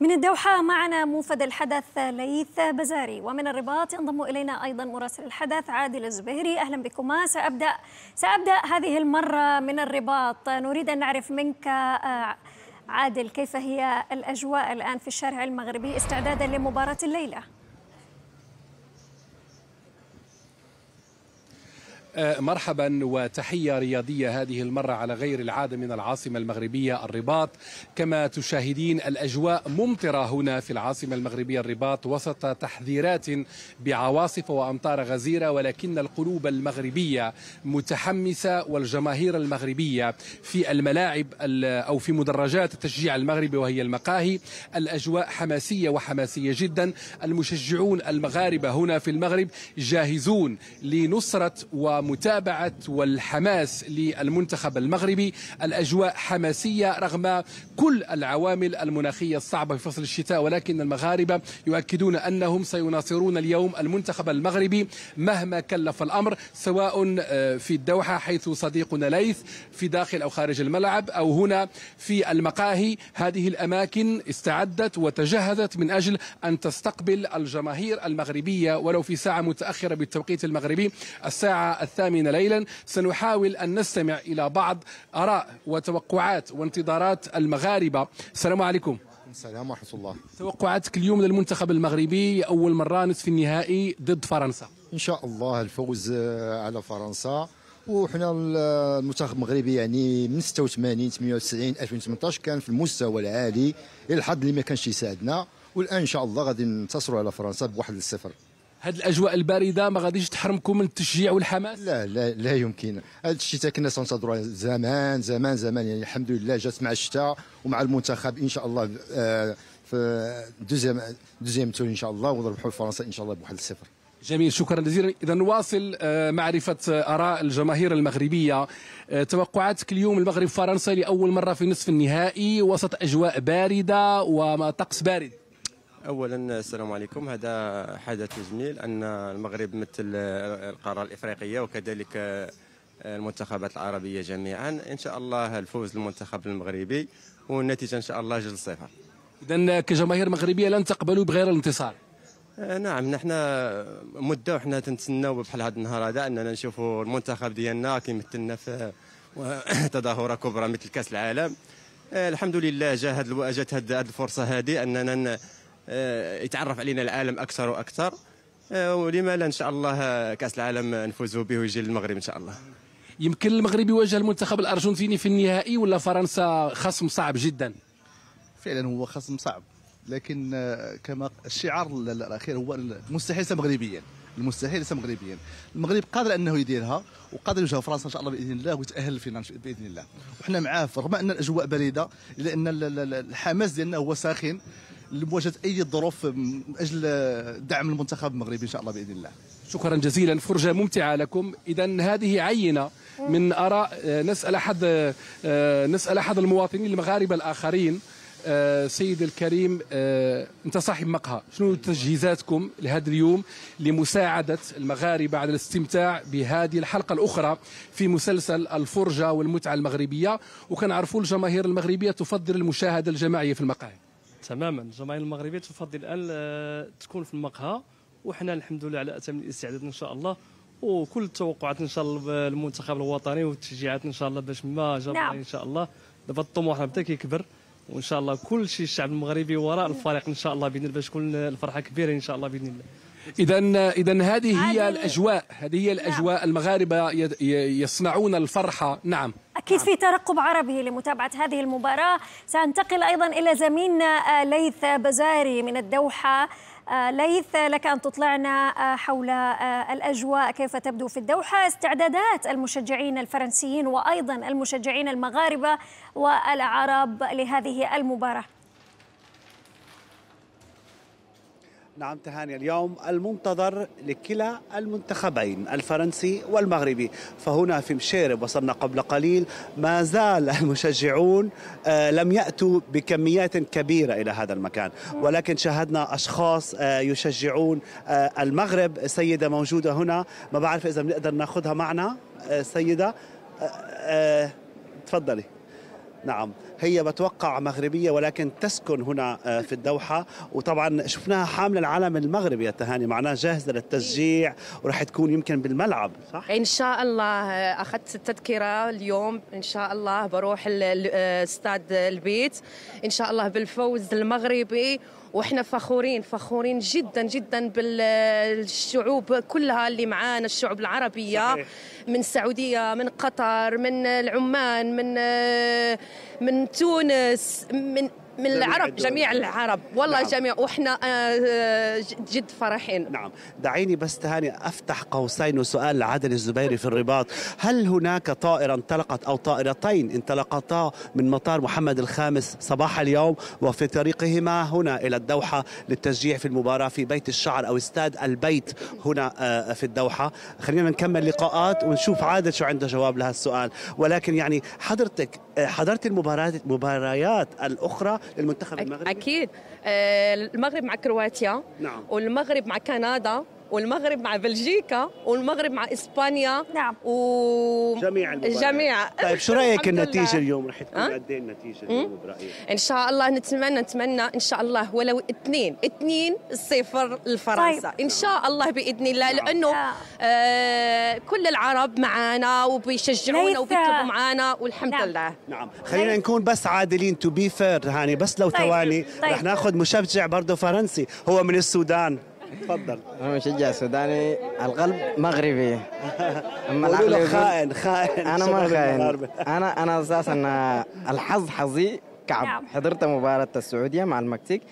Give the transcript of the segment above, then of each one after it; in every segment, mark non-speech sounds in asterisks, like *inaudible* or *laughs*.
من الدوحة معنا موفد الحدث ليث بزاري ومن الرباط ينضم إلينا أيضا مراسل الحدث عادل الزبيري أهلا بكما سأبدأ, سأبدأ هذه المرة من الرباط نريد أن نعرف منك آه، عادل كيف هي الأجواء الآن في الشارع المغربي استعدادا لمباراة الليلة مرحبا وتحية رياضية هذه المرة على غير العادة من العاصمة المغربية الرباط كما تشاهدين الأجواء ممطرة هنا في العاصمة المغربية الرباط وسط تحذيرات بعواصف وأمطار غزيرة ولكن القلوب المغربية متحمسة والجماهير المغربية في الملاعب أو في مدرجات التشجيع المغربي وهي المقاهي الأجواء حماسية وحماسية جدا المشجعون المغاربة هنا في المغرب جاهزون لنصرة و ومتابعة والحماس للمنتخب المغربي الأجواء حماسية رغم كل العوامل المناخية الصعبة في فصل الشتاء ولكن المغاربة يؤكدون أنهم سيناصرون اليوم المنتخب المغربي مهما كلف الأمر سواء آه، في الدوحة حيث صديقنا ليث في داخل أو خارج الملعب أو هنا في المقاهي هذه الأماكن استعدت وتجهزت من أجل أن تستقبل الجماهير المغربية ولو في ساعة متأخرة بالتوقيت المغربي الساعة الثامنة ليلا سنحاول أن نستمع إلى بعض آراء وتوقعات وانتظارات المغاربة السلام عليكم السلام ورحمة الله توقعاتك اليوم للمنتخب المغربي أول مرة نصف النهائي ضد فرنسا إن شاء الله الفوز آه، على فرنسا وحنا آه، المنتخب المغربي يعني من 86 98 2018 كان في المستوى العالي الحظ اللي ما كانش يساعدنا والان ان شاء الله غادي ننتصروا على فرنسا بواحد الصفر هاد الاجواء البارده ما غاديش تحرمكم من التشجيع والحماس لا لا لا يمكن هاد الشتاء كنا تنتظروا زمان زمان زمان يعني الحمد لله جات مع الشتاء ومع المنتخب ان شاء الله آه، في دوزيام دوزيام تور ان شاء الله ونربحوا فرنسا ان شاء الله بواحد الصفر جميل شكرا جزيلا اذا نواصل آه، معرفه آه، اراء الجماهير المغربيه توقعاتك اليوم المغرب فرنسا لاول مره في نصف النهائي وسط اجواء بارده وطقس بارد اولا السلام عليكم هذا حدث جميل ان المغرب مثل القاره الافريقيه وكذلك آه، المنتخبات العربيه جميعا ان شاء الله الفوز للمنتخب المغربي والنتيجه ان شاء الله جل صفر اذا آه، كجماهير مغربيه لن تقبلوا بغير الانتصار آه، نعم نحن مده وحنا تنتسناو بحال هذا النهار هذا اننا نشوفوا المنتخب ديالنا كيمثلنا في *coughs* تظاهره كبرى مثل كاس العالم الحمد لله جاء هذه الفرصه هذه اننا آه، يتعرف علينا العالم اكثر واكثر آه، ولما لا ان شاء الله آه، كاس العالم نفوزوا به ويجي للمغرب ان شاء الله يمكن المغرب يواجه المنتخب الارجنتيني في النهائي ولا فرنسا خصم صعب جدا فعلا هو خصم صعب لكن كما الشعار الاخير هو المستحيل ليس مغربيا المستحيل ليس مغربيا المغرب قادر انه يديرها وقادر يواجه فرنسا ان شاء الله باذن الله ويتاهل للفينال باذن الله وحنا معاه رغم ان الاجواء بارده الا ان الحماس ديالنا هو ساخن لمواجهه اي ظروف من اجل دعم المنتخب المغربي ان شاء الله باذن الله شكرا جزيلا فرجه ممتعه لكم اذا هذه عينه من اراء آه، نسال احد آه، نسال احد المواطنين المغاربه الاخرين آه، سيد الكريم انت صاحب مقهى شنو تجهيزاتكم لهذا اليوم لمساعده المغاربه على الاستمتاع بهذه الحلقه الاخرى في مسلسل الفرجه والمتعه المغربيه وكنعرفوا الجماهير المغربيه تفضل المشاهده الجماعيه في المقاهي تماما الجماهير المغربيه تفضل الان آه، تكون في المقهى وحنا الحمد لله على اتم الاستعداد ان شاء الله وكل التوقعات ان شاء الله المنتخب الوطني والتشجيعات ان شاء الله باش ما جاب نعم. ان شاء الله دابا الطموح بدا كيكبر وان شاء الله كل شيء الشعب المغربي وراء الفريق ان شاء الله باذن الله باش تكون الفرحه كبيره ان شاء الله باذن الله اذا اذا هذه هي الاجواء هذه هي الاجواء نعم. المغاربه يصنعون الفرحه نعم اكيد في نعم. ترقب عربي لمتابعه هذه المباراه سانتقل ايضا الى زميلنا آه، ليث بزاري من الدوحه آه، ليث لك ان تطلعنا آه، حول الاجواء كيف تبدو في الدوحه استعدادات المشجعين الفرنسيين وايضا المشجعين المغاربه والعرب لهذه المباراه نعم تهاني اليوم المنتظر لكلا المنتخبين الفرنسي والمغربي فهنا في مشيرب وصلنا قبل قليل ما زال المشجعون آه، لم يأتوا بكميات كبيرة إلى هذا المكان ولكن شاهدنا أشخاص آه، يشجعون آه، المغرب سيدة موجودة هنا ما بعرف إذا بنقدر ناخذها معنا سيدة تفضلي نعم هي بتوقع مغربية ولكن تسكن هنا آه، في الدوحة وطبعا شفناها حاملة العلم المغربي يا تهاني معناها جاهزة للتشجيع وراح تكون يمكن بالملعب صح؟ إن شاء الله آه، أخذت التذكرة اليوم إن شاء الله بروح آه، استاد البيت إن شاء الله بالفوز المغربي وحنا فخورين فخورين جدا جدا بالشعوب كلها اللي معانا الشعوب العربيه صحيح. من السعوديه من قطر من العمان من آه، من تونس من من العرب جميع العرب والله نعم. جميع وإحنا آه، جد فرحين نعم دعيني بس تهاني أفتح قوسين وسؤال لعادل الزبيري في الرباط هل هناك طائرة انطلقت أو طائرتين انطلقتا من مطار محمد الخامس صباح اليوم وفي طريقهما هنا إلى الدوحة للتشجيع في المباراة في بيت الشعر أو استاد البيت هنا آه، في الدوحة خلينا نكمل لقاءات ونشوف عادل شو عنده جواب لهالسؤال ولكن يعني حضرتك حضرت المباريات المباريات الاخرى للمنتخب المغربي اكيد آه، المغرب مع كرواتيا نعم والمغرب مع كندا والمغرب مع بلجيكا والمغرب مع اسبانيا نعم و جميع المباريات جميع طيب شو رايك النتيجه اليوم رح تكون قد ايه النتيجه اليوم برايك؟ ان شاء الله نتمنى نتمنى ان شاء الله ولو اثنين اثنين صفر لفرنسا طيب. ان شاء الله باذن الله نعم. لانه نعم. آه كل العرب معنا وبيشجعونا وبيطلبوا معنا والحمد نعم. لله نعم خلينا نكون بس عادلين تو بي فير هاني بس لو طيب. ثواني طيب. طيب. رح ناخذ مشجع برضه فرنسي هو من السودان تفضل انا مشجع سوداني القلب مغربي *laughs* اما العقل خائن خائن انا ما خائن انا انا اساسا الحظ حظي كعب نعم. حضرت مباراه السعوديه مع المكسيك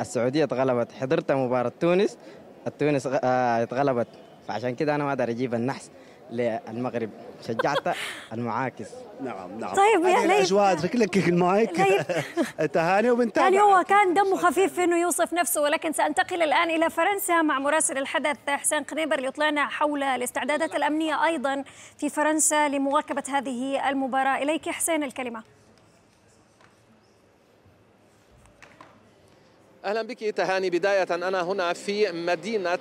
السعوديه اتغلبت حضرت مباراه تونس التونس آه، اتغلبت فعشان كده انا ما اقدر اجيب النحس للمغرب شجعت المعاكس نعم نعم طيب يا ليث الاجواء اترك لك المايك *laughs* تهاني وبنتابع يعني هو كان دمه خفيف في انه يوصف نفسه ولكن سانتقل الان الى فرنسا مع مراسل الحدث حسين قنيبر ليطلعنا حول الاستعدادات الامنيه ايضا في فرنسا لمواكبه هذه المباراه اليك حسين الكلمه اهلا بك تهاني بدايه انا هنا في مدينه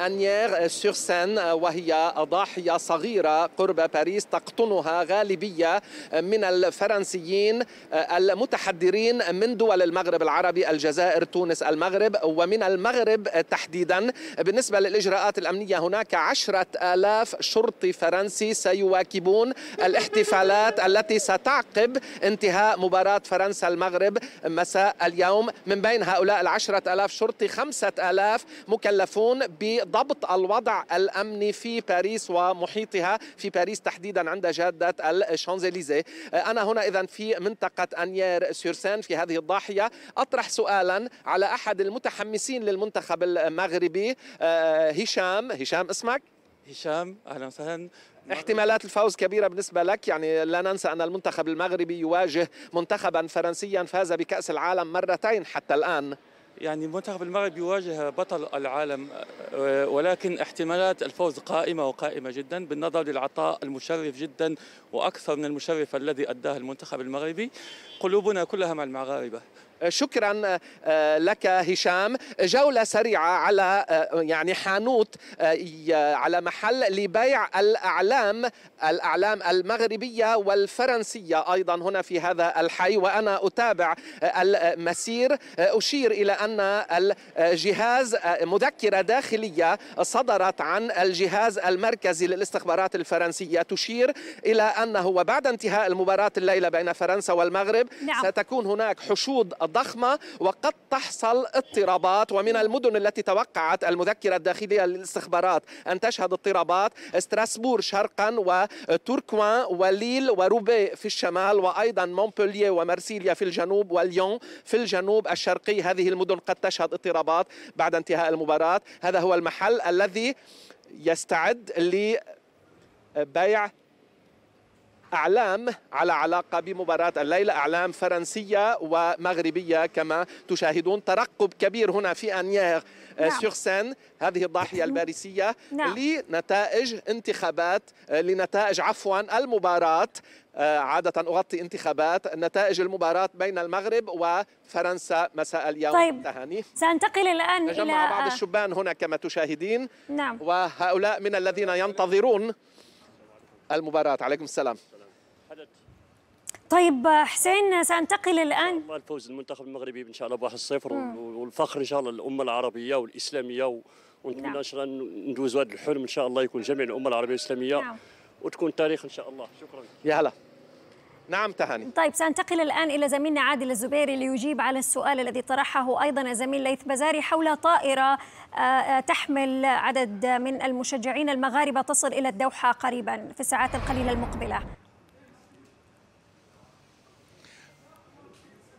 أنيير سور سين آه، وهي ضاحية صغيرة قرب باريس تقطنها غالبية آه، من الفرنسيين آه، المتحدرين من دول المغرب العربي الجزائر تونس المغرب ومن المغرب تحديدا بالنسبة للإجراءات الأمنية هناك عشرة آلاف شرطي فرنسي سيواكبون الاحتفالات التي ستعقب انتهاء مباراة فرنسا المغرب مساء اليوم من بين هؤلاء العشرة آلاف شرطي خمسة آلاف مكلفون ب ضبط الوضع الامني في باريس ومحيطها في باريس تحديدا عند جاده الشانزليزي آه، انا هنا اذا في منطقه انيير سيرسان في هذه الضاحيه اطرح سؤالا على احد المتحمسين للمنتخب المغربي آه، هشام هشام اسمك هشام اهلا وسهلا احتمالات الفوز كبيرة بالنسبة لك يعني لا ننسى أن المنتخب المغربي يواجه منتخبا فرنسيا فاز بكأس العالم مرتين حتى الآن يعني المنتخب المغربي يواجه بطل العالم آه، ولكن احتمالات الفوز قائمه وقائمه جدا بالنظر للعطاء المشرف جدا واكثر من المشرف الذي اداه المنتخب المغربي قلوبنا كلها مع المغاربه شكرا آه، آه، لك هشام جولة سريعة على آه، يعني حانوت على محل لبيع الأعلام الأعلام المغربية والفرنسية أيضا هنا في هذا الحي وأنا أتابع المسير أشير إلى أن الجهاز مذكرة داخلية صدرت عن الجهاز المركزي للاستخبارات الفرنسية تشير إلى أنه وبعد انتهاء المباراة الليلة بين فرنسا والمغرب نعم. ستكون هناك حشود ضخمة وقد تحصل اضطرابات ومن المدن التي توقعت المذكرة الداخلية للاستخبارات أن تشهد اضطرابات استراسبور شرقا وتوركوان وليل وروبي في الشمال وأيضا مونبولييه ومرسيليا في الجنوب وليون في الجنوب الشرقي هذه المدن قد تشهد اضطرابات بعد انتهاء المباراة هذا هو المحل الذي يستعد لبيع أعلام على علاقة بمباراة الليلة أعلام فرنسية ومغربية كما تشاهدون ترقب كبير هنا في أنيير آه، نعم. سور سين هذه الضاحية نعم. الباريسية نعم. لنتائج انتخابات آه، لنتائج عفوا المباراة آه، عادة أغطي انتخابات نتائج المباراة بين المغرب وفرنسا مساء اليوم طيب تهاني سأنتقل الآن تجمع إلى بعض الشبان هنا كما تشاهدين نعم. وهؤلاء من الذين ينتظرون المباراة عليكم السلام طيب حسين سانتقل الان الفوز المنتخب المغربي ان شاء الله بواحد الصفر والفخر ان شاء الله للامه العربيه والاسلاميه ونتمنى نعم. ان شاء الله ندوزوا هذا الحلم ان شاء الله يكون جميع الامه العربيه والاسلاميه نعم. وتكون تاريخ ان شاء الله شكرا يا هلا نعم تهاني طيب سأنتقل الآن إلى زميلنا عادل الزبيري ليجيب على السؤال الذي طرحه أيضا الزميل ليث بزاري حول طائرة آه، آه، تحمل عدد من المشجعين المغاربة تصل إلى الدوحة قريبا في الساعات القليلة المقبلة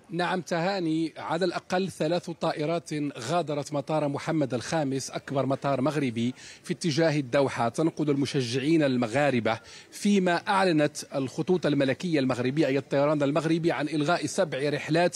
نعم تهاني على الأقل ثلاث طائرات غادرت مطار محمد الخامس أكبر مطار مغربي في اتجاه الدوحة تنقل المشجعين المغاربة فيما أعلنت الخطوط الملكية المغربية أي الطيران المغربي عن إلغاء سبع رحلات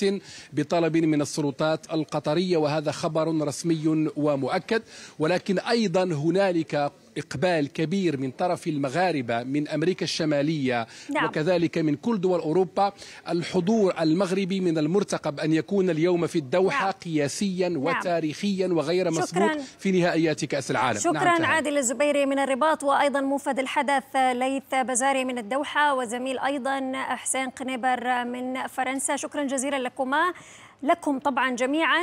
بطلب من السلطات القطرية وهذا خبر رسمي ومؤكد ولكن أيضا هنالك إقبال كبير من طرف المغاربة من أمريكا الشمالية نعم. وكذلك من كل دول أوروبا الحضور المغربي من المرتقب أن يكون اليوم في الدوحة نعم. قياسيا نعم. وتاريخيا وغير مسبوق في نهائيات كأس العالم نعم، شكرا نعم عادل الزبيري من الرباط وأيضا موفد الحدث ليث بزاري من الدوحة وزميل أيضا أحسان قنبر من فرنسا شكرا جزيلا لكما لكم طبعا جميعا